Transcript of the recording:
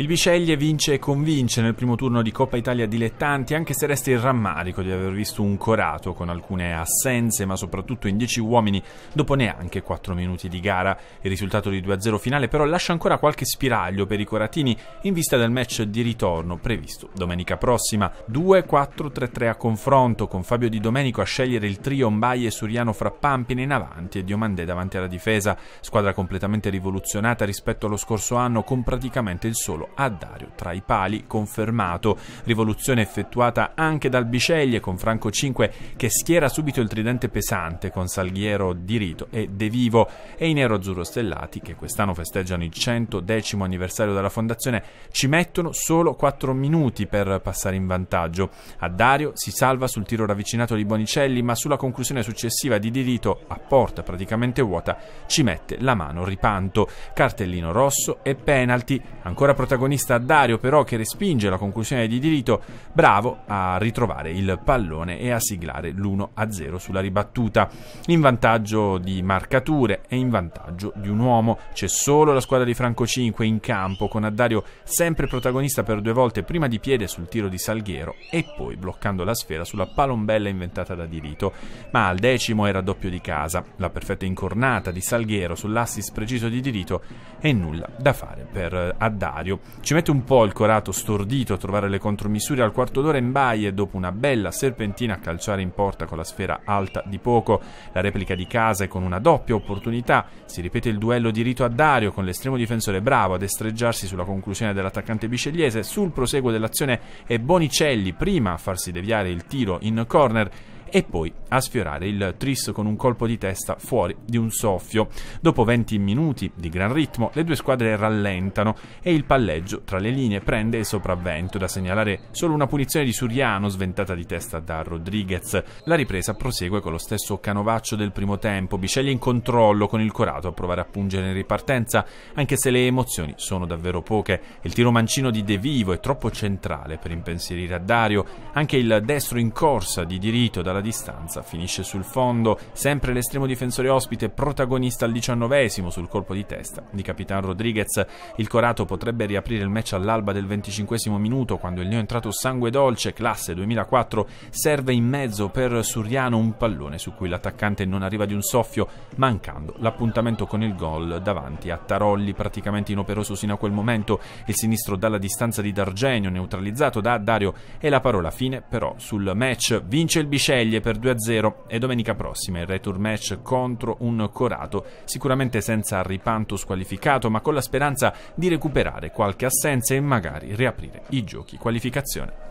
Il Bisceglie vince e convince nel primo turno di Coppa Italia Dilettanti, anche se resta il rammarico di aver visto un corato con alcune assenze, ma soprattutto in 10 uomini dopo neanche 4 minuti di gara. Il risultato di 2-0 finale però lascia ancora qualche spiraglio per i coratini in vista del match di ritorno previsto domenica prossima. 2-4-3-3 a confronto, con Fabio Di Domenico a scegliere il trio Mbaye Suriano fra Pampine in avanti e Diomandè davanti alla difesa. Squadra completamente rivoluzionata rispetto allo scorso anno, con praticamente il solo a Dario tra i pali, confermato. Rivoluzione effettuata anche dal Biceglie con Franco 5 che schiera subito il tridente pesante con Salghiero di Rito e De Vivo e i nero-azzurro stellati che quest'anno festeggiano il 110 anniversario della fondazione ci mettono solo 4 minuti per passare in vantaggio. A Dario si salva sul tiro ravvicinato di Bonicelli ma sulla conclusione successiva di Dirito a porta praticamente vuota ci mette la mano ripanto, cartellino rosso e penalty ancora protezione protagonista Dario però che respinge la conclusione di diritto, bravo a ritrovare il pallone e a siglare l'1-0 sulla ribattuta, in vantaggio di marcature e in vantaggio di un uomo. C'è solo la squadra di Franco 5 in campo con Addario sempre protagonista per due volte, prima di piede sul tiro di Salghiero e poi bloccando la sfera sulla palombella inventata da Dirito, ma al decimo era doppio di casa, la perfetta incornata di Salghiero sull'assist preciso di Dirito e nulla da fare per eh, Addario ci mette un po' il corato stordito a trovare le contromisure al quarto d'ora in baie dopo una bella serpentina a calciare in porta con la sfera alta di poco. La replica di casa Case con una doppia opportunità. Si ripete il duello di rito a Dario con l'estremo difensore bravo a destreggiarsi sulla conclusione dell'attaccante biscegliese. Sul proseguo dell'azione è Bonicelli prima a farsi deviare il tiro in corner e poi a sfiorare il tris con un colpo di testa fuori di un soffio. Dopo 20 minuti di gran ritmo, le due squadre rallentano e il palleggio tra le linee prende il sopravvento. Da segnalare solo una punizione di Suriano, sventata di testa da Rodriguez. La ripresa prosegue con lo stesso canovaccio del primo tempo. Bisceglie in controllo con il Corato a provare a pungere in ripartenza, anche se le emozioni sono davvero poche. Il tiro mancino di De Vivo è troppo centrale per impensierire a Dario. Anche il destro in corsa di diritto dalla distanza Costanza finisce sul fondo, sempre l'estremo difensore ospite protagonista al diciannovesimo sul colpo di testa di Capitan Rodriguez. Il Corato potrebbe riaprire il match all'alba del venticinquesimo minuto quando il neoentrato Sangue Dolce, classe 2004, serve in mezzo per Suriano un pallone su cui l'attaccante non arriva di un soffio, mancando l'appuntamento con il gol davanti a Tarolli, praticamente inoperoso sino a quel momento, il sinistro dalla distanza di Dargenio neutralizzato da Dario e la parola fine però sul match vince il Bisceglie per 2-0 0 e domenica prossima il return match contro un Corato sicuramente senza Ripanto squalificato ma con la speranza di recuperare qualche assenza e magari riaprire i giochi qualificazione.